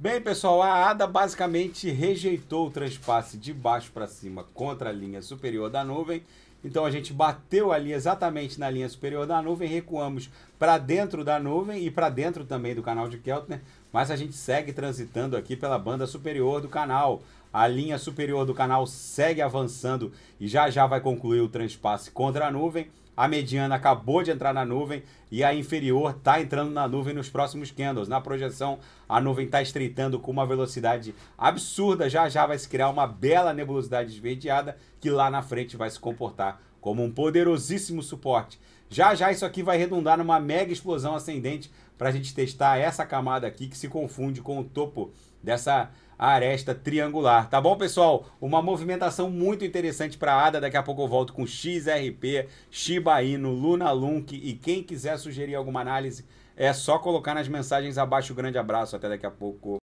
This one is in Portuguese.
Bem, pessoal, a ADA basicamente rejeitou o transpasse de baixo para cima contra a linha superior da nuvem então a gente bateu ali exatamente na linha superior da nuvem, recuamos para dentro da nuvem e para dentro também do canal de Keltner, mas a gente segue transitando aqui pela banda superior do canal. A linha superior do canal segue avançando e já já vai concluir o transpasse contra a nuvem. A mediana acabou de entrar na nuvem e a inferior está entrando na nuvem nos próximos candles. Na projeção, a nuvem está estreitando com uma velocidade absurda. Já já vai se criar uma bela nebulosidade esverdeada que lá na frente vai se comportar como um poderosíssimo suporte. Já já isso aqui vai redundar numa mega explosão ascendente para a gente testar essa camada aqui que se confunde com o topo dessa aresta triangular. Tá bom, pessoal? Uma movimentação muito interessante para a ADA. Daqui a pouco eu volto com XRP, Shiba Inu, Luna Lunk e quem quiser sugerir alguma análise é só colocar nas mensagens abaixo. Grande abraço, até daqui a pouco.